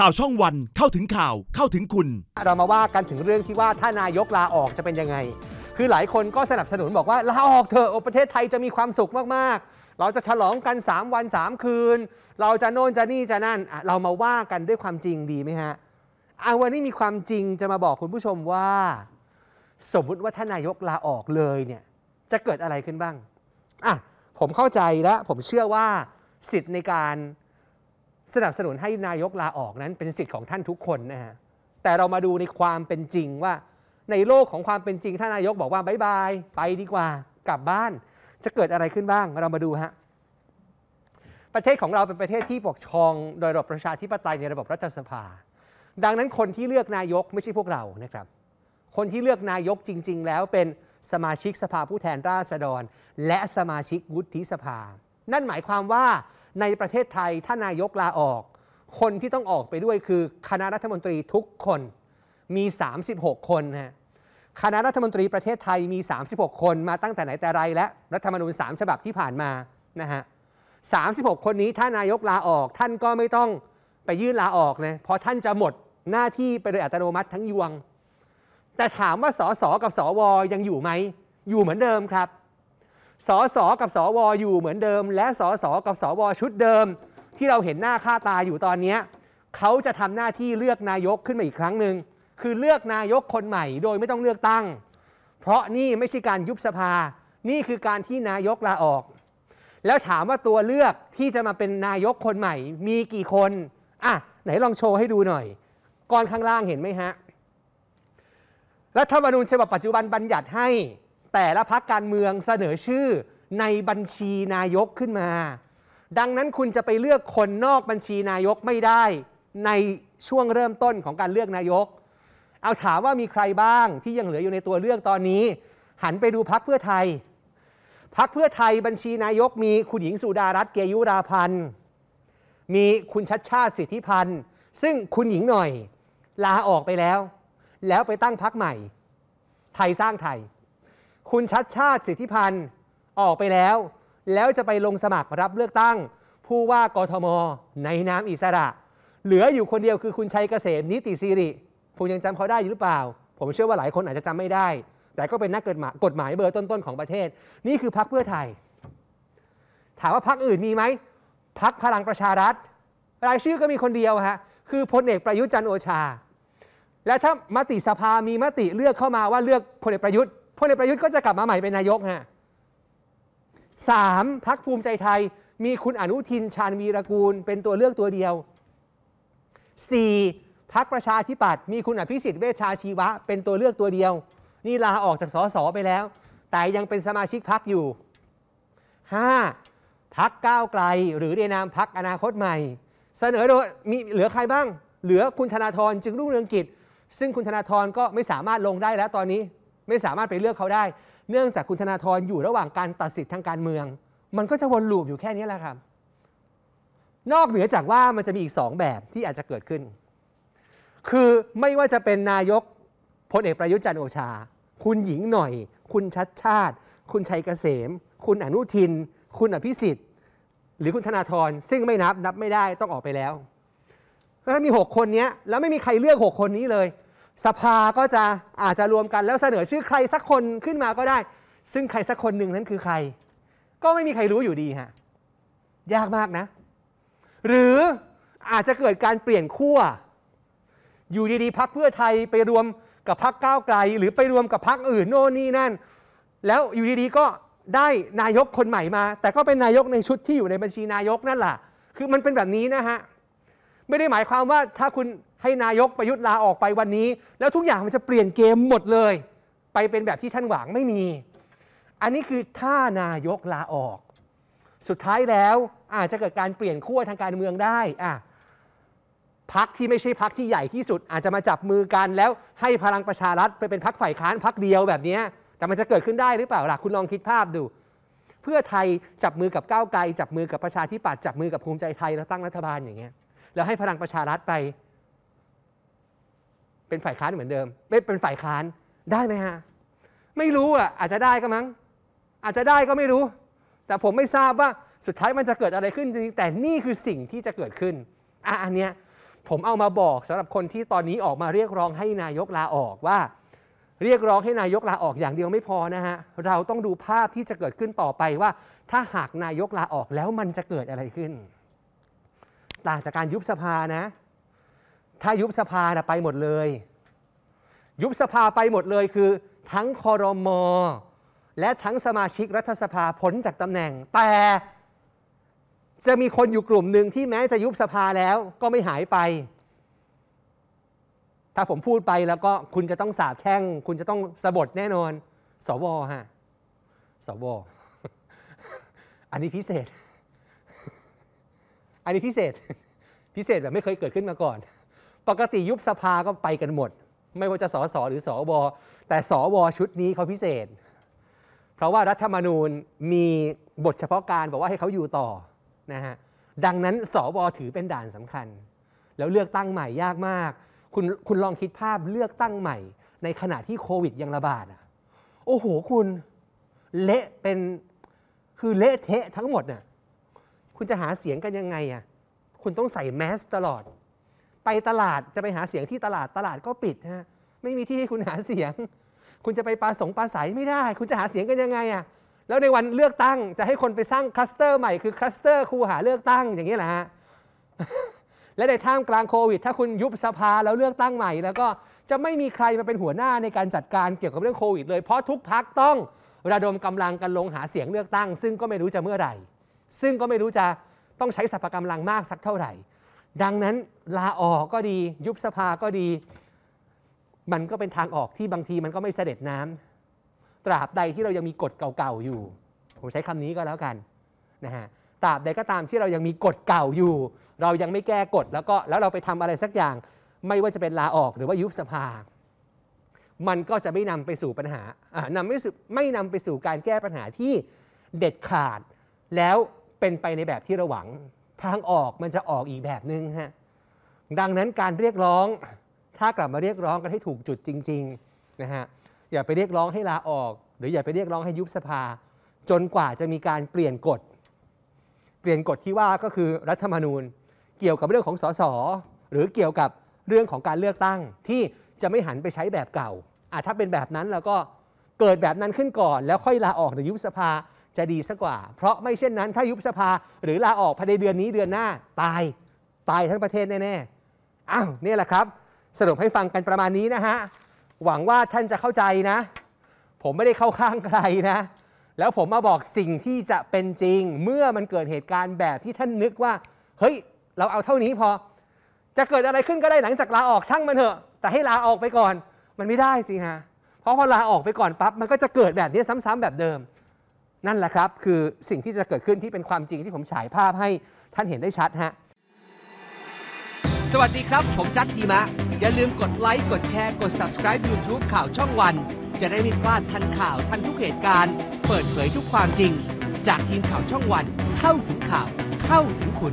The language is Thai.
ข่าวช่องวันเข้าถึงข่าวเข้าถึงคุณ เรามาว่ากันถึงเรื่องที่ว่า ถ้านายกลาออกจะเป็นยังไง คือหลายคนก็สนับสนุนบอกว่าลาออกเถอะประเทศไทยจะมีความสุขมากๆ เราจะฉลองกัน 3 วัน 3 คืน เราจะโน่นจะนี่จะนั่นเรามาว่ากันด้วยความจริงดีไหมฮะอาวันนี้มีความจริงจะมาบอกคุณผู้ชมว่า สมมุติว่าท่านนายกลาออกเลยเนี่ยจะเกิดอะไรขึ้นบ้างอ่ะผมเข้าใจและผมเชื่อว่าสิทธิ์ในการสนับสนุนให้นายกลาออกนั้นเป็นสิทธิ์ของท่านทุกคนนะฮะแต่เรามาดูในความเป็นจริงว่าในโลกของความเป็นจริงท่านนายกบอกว่าบายบายไปดีกว่ากลับบ้านจะเกิดอะไรขึ้นบ้างเรามาดูฮะประเทศของเราเป็นประเทศที่ปกครอง โดยระบบประชาธิปไตยในระบบรัฐสภา ดังนั้นคนที่เลือกนายกไม่ใช่พวกเรานะครับ คนที่เลือกนายกจริง ๆ แล้วเป็นสมาชิกสภาผู้แทนราษฎร และสมาชิกวุฒิสภา นั่นหมายความว่าในประเทศไทย ถ้านายกลาออก คนที่ต้องออกไปด้วยคือ คณะรัฐมนตรีทุกคนมี 36 คนฮะคณะรัฐมนตรีประเทศไทยมี 36 คนมาตั้งแต่ไหนแต่ไร และ รัฐธรรมนูญ3ฉบับที่ผ่านมานะฮะ 36 คนนี้ถ้านายกลาออก ท่านก็ไม่ต้องไปยื่นลาออกนะเพราะท่านจะหมดหน้าที่ไปโดยอัตโนมัติทั้งยวง แต่ถามว่าสสกับสวยังอยู่ไหมอยู่เหมือนเดิมครับสอสอกับสวอยู่เหมือนเดิม และสอสอกับสวชุดเดิม ที่เราเห็นหน้าค่าตาอยู่ตอนนี้ เขาจะทำหน้าที่เลือกนายกขึ้นมาอีกครั้งหนึ่งคือเลือกนายกคนใหม่โดยไม่ต้องเลือกตั้ง เพราะนี่ไม่ใช่การยุบสภานี่คือการที่นายกลาออก แล้วถามว่าตัวเลือกที่จะมาเป็นนายกคนใหม่ มีกี่คนอ่ะไหนลองโชว์ให้ดูหน่อย ก่อนข้างล่างเห็นไหมฮะรัฐธรรมนูญฉบับปัจจุบันบัญญัติให้แต่ละพักการเมืองเสนอชื่อในบัญชีนายกขึ้นมา ดังนั้นคุณจะไปเลือกคนนอกบัญชีนายกไม่ได้ ในช่วงเริ่มต้นของการเลือกนายก เอาถามว่ามีใครบ้างที่ยังเหลืออยู่ในตัวเลือกตอนนี้ หันไปดูพักเพื่อไทยพักเพื่อไทยบัญชีนายก มีคุณหญิงสุดารัตน์เกยุราพันธ์มีคุณชัดชาติสิทธิพันธ์ซึ่งคุณหญิงหน่อยลาออกไปแล้ว แล้วไปตั้งพักใหม่ ไทยสร้างไทยคุณชัดชาติสิทธิพันธ์ ออกไปแล้ว แล้วจะไปลงสมัครรับเลือกตั้ง ผู้ว่ากทม ในนามอิสระ เหลืออยู่คนเดียวคือคุณชัยเกษมนิติสิริคมยังจำเขาได้หรือเปล่า ผมเชื่อว่าหลายคนอาจจะจำไม่ได้ แต่ก็เป็นนักกฎหมายเบอร์ต้น ๆ ของประเทศ นี่คือพักเพื่อไทย ถามว่าพักอื่นมีไหมพักพลังประชารัฐ รายชื่อก็มีคนเดียวฮะคือพลเอกประยุทธ์จันโอชา และถ้ามติสภามีมติเลือกเข้ามาว่าเลือกพลเอกประยุทธ์พลเอกประยุทธ์ก็จะกลับมาใหม่เป็นนายกฮะสามพักภูมิใจไทยมีคุณอนุทิน ชาญวีรกูลเป็นตัวเลือกตัวเดียว 4. พักประชาธิปัตย์มีคุณอภิสิทธิ์เวชชาชีวะ เป็นตัวเลือกตัวเดียว นี่ลาออกจากสสไปแล้ว แต่ยังเป็นสมาชิกพักอยู่ 5. พักก้าวไกลหรือในนามพักอนาคตใหม่ เสนอโดยมีเหลือใครบ้าง เหลือคุณธนาธรจึงรุ่งเรืองกิจซึ่งคุณธนาธรก็ไม่สามารถลงได้แล้วตอนนี้ไม่สามารถไปเลือกเขาได้ เนื่องจากคุณธนาธรอยู่ระหว่างการตัดสิทธิ์ทางการเมือง มันก็จะวนลูปอยู่แค่นี้แหละครับ นอกเหนือจากว่ามันจะมีอีก 2 แบบที่อาจจะเกิดขึ้น คือไม่ว่าจะเป็นนายกพลเอกประยุทธ์จันโอชา คุณหญิงหน่อย คุณชัดชาติ คุณชัยเกษม คุณอนุทิน คุณอภิสิทธิ์ หรือคุณธนาธรซึ่งไม่นับ นับไม่ได้ต้องออกไปแล้ว แล้วถ้ามี6คนนี้แล้วไม่มีใครเลือก6คนนี้เลยสภาก็จะอาจจะรวมกันแล้วเสนอชื่อใครสักคนขึ้นมาก็ได้ ซึ่งใครสักคนหนึ่งนั้นคือใคร ก็ไม่มีใครรู้อยู่ดีฮะยากมากนะ หรืออาจจะเกิดการเปลี่ยนขั้วอยู่ดีๆพักเพื่อไทยไปรวมกับพักก้าวไกล หรือไปรวมกับพักอื่นโน่นนี่นั่น แล้วอยู่ดีๆก็ได้นายกคนใหม่มา แต่ก็เป็นนายกในชุดที่อยู่ในบัญชีนายกนั่นแหละคือมันเป็นแบบนี้นะฮะไม่ได้หมายความว่าถ้าคุณให้นายกประยุทธ์ลาออกไปวันนี้ แล้วทุกอย่างมันจะเปลี่ยนเกมหมดเลย ไปเป็นแบบที่ท่านหวังไม่มี อันนี้คือถ้านายกลาออก สุดท้ายแล้วอาจจะเกิดการเปลี่ยนขั้วทางการเมืองได้อ่ะพักที่ไม่ใช่พักที่ใหญ่ที่สุด อาจจะมาจับมือกันแล้วให้พลังประชารัฐไปเป็นพักฝ่ายค้านพักเดียวแบบนี้แต่มันจะเกิดขึ้นได้หรือเปล่าล่ะคุณลองคิดภาพดู เพื่อไทยจับมือกับก้าวไกลจับมือกับประชาธิปัตย์จับมือกับภูมิใจไทยแล้วตั้งรัฐบาลอย่างเงี้ยแล้วให้พลังประชารัฐไปเป็นฝ่ายค้านเหมือนเดิมไม่เป็นฝ่ายค้านได้ไหมฮะไม่รู้อ่ะอาจจะได้ก็มั้งอาจจะได้ก็ไม่รู้ แต่ผมไม่ทราบว่าสุดท้ายมันจะเกิดอะไรขึ้นจริงแต่นี่คือสิ่งที่จะเกิดขึ้นอ่ะอันเนี้ย ผมเอามาบอกสำหรับคนที่ตอนนี้ออกมาเรียกร้องให้นายกลาออกว่า เรียกร้องให้นายกลาออกอย่างเดียวไม่พอนะฮะเราต้องดูภาพที่จะเกิดขึ้นต่อไปว่าถ้าหากนายกลาออกแล้วมันจะเกิดอะไรขึ้น ต่างจากการยุบสภานะถ้ายุบสภานะไปหมดเลย ยุบสภาไปหมดเลยคือ ทั้งคอรมอและทั้งสมาชิกรัฐสภาพ้นจากตำแหน่ง แต่จะมีคนอยู่กลุ่มหนึ่งที่แม้จะยุบสภาแล้ว ก็ไม่หายไป ถ้าผมพูดไปแล้วก็คุณจะต้องสาบแช่งคุณจะต้องสะบดแน่นอน สวฮะ สว อันนี้พิเศษ อันนี้พิเศษ พิเศษแบบไม่เคยเกิดขึ้นมาก่อนปกติยุบสภาก็ไปกันหมด ไม่ว่าจะสสหรือสวแต่ สวชุดนี้เขาพิเศษ เพราะว่ารัฐธรรมนูญมีบทเฉพาะการบอกว่าให้เขาอยู่ต่อนะฮะดังนั้นสวถือเป็นด่านสำคัญ แล้วเลือกตั้งใหม่ยากมาก คุณคุณลองคิดภาพเลือกตั้งใหม่ ในขณะที่โควิดยังระบาดอ่ะโอ้โหคุณเละเป็นคือเละเทะทั้งหมดน่ะคุณจะหาเสียงกันยังไงอ่ะคุณต้องใส่แมสตลอดไปตลาดจะไปหาเสียงที่ตลาดตลาดก็ปิดฮะไม่มีที่ให้คุณหาเสียง คุณจะไปปลาสงปลาใสไม่ได้ คุณจะหาเสียงกันยังไงอ่ะแล้วในวันเลือกตั้งจะให้คนไปสร้างคลัสเตอร์ใหม่คือคลัสเตอร์คูหาเลือกตั้งอย่างนี้แหละฮะและในท่ามกลางโควิดถ้าคุณยุบสภาแล้วเลือกตั้งใหม่แล้วก็จะไม่มีใครมาเป็นหัวหน้าในการจัดการเกี่ยวกับเรื่องโควิดเลย เพราะทุกพักต้องระดมกำลังกันลงหาเสียงเลือกตั้ง ซึ่งก็ไม่รู้จะเมื่อไหร่ ซึ่งก็ไม่รู้จะต้องใช้สรรพกำลังมากสักเท่าไหร่ดังนั้นลาออกก็ดียุบสภาก็ดี มันก็เป็นทางออกที่บางทีมันก็ไม่เสด็จน้ำตราบใดที่เรายังมีกฎเก่าๆ อยู่ ผมใช้คำนี้ก็แล้วกันนะฮะตราบใดก็ตามที่เรายังมีกฎเก่าอยู่ เรายังไม่แก้กฎ แล้วก็แล้วเราไปทำอะไรสักอย่าง ไม่ว่าจะเป็นลาออกหรือว่ายุบสภา มันก็จะไม่นำไปสู่ปัญหานำไม่ไม่นำไปสู่การแก้ปัญหาที่เด็ดขาด แล้วเป็นไปในแบบที่เราหวังทางออกมันจะออกอีกแบบนึงฮะดังนั้นการเรียกร้องถ้ากลับมาเรียกร้องกันให้ถูกจุดจริงๆนะฮะอย่าไปเรียกร้องให้ลาออกหรืออย่าไปเรียกร้องให้ยุบสภา จนกว่าจะมีการเปลี่ยนกฎ เปลี่ยนกฎที่ว่าก็คือรัฐธรรมนูญเกี่ยวกับเรื่องของสสหรือเกี่ยวกับเรื่องของการเลือกตั้งที่จะไม่หันไปใช้แบบเก่าอ่ะถ้าเป็นแบบนั้นแล้วก็เกิดแบบนั้นขึ้นก่อนแล้วค่อยลาออกหรือยุบสภาจะดีสักว่า เพราะไม่เช่นนั้น ถ้ายุบสภาหรือลาออกภายในเดือนนี้เดือนหน้า ตายตายทั้งประเทศแน่ ๆ อ้าวนี่แหละครับสรุปให้ฟังกันประมาณนี้นะฮะ หวังว่าท่านจะเข้าใจนะ ผมไม่ได้เข้าข้างใครนะ แล้วผมมาบอกสิ่งที่จะเป็นจริง เมื่อมันเกิดเหตุการณ์แบบที่ท่านนึกว่า เฮ้ยเราเอาเท่านี้พอจะเกิดอะไรขึ้นก็ได้หลังจากลาออกช่างมันเถอะแต่ให้ลาออกไปก่อนมันไม่ได้สิฮะเพราะพอลาออกไปก่อนปั๊บมันก็จะเกิดแบบนี้ซ้ำๆแบบเดิมนั่นแหละครับ คือสิ่งที่จะเกิดขึ้นที่เป็นความจริงที่ผมฉายภาพให้ท่านเห็นได้ชัดฮะ สวัสดีครับ ผมจัดทีมะอย่าลืมกดไลค์กดแชร์กด subscribe YouTube ข่าวช่องวัน จะได้ไม่พลาดทันข่าวทันทุกเหตุการณ์เปิดเผยทุกความจริง จากทีมข่าวช่องวันเข้าถึงข่าวเข้าถึงคุณ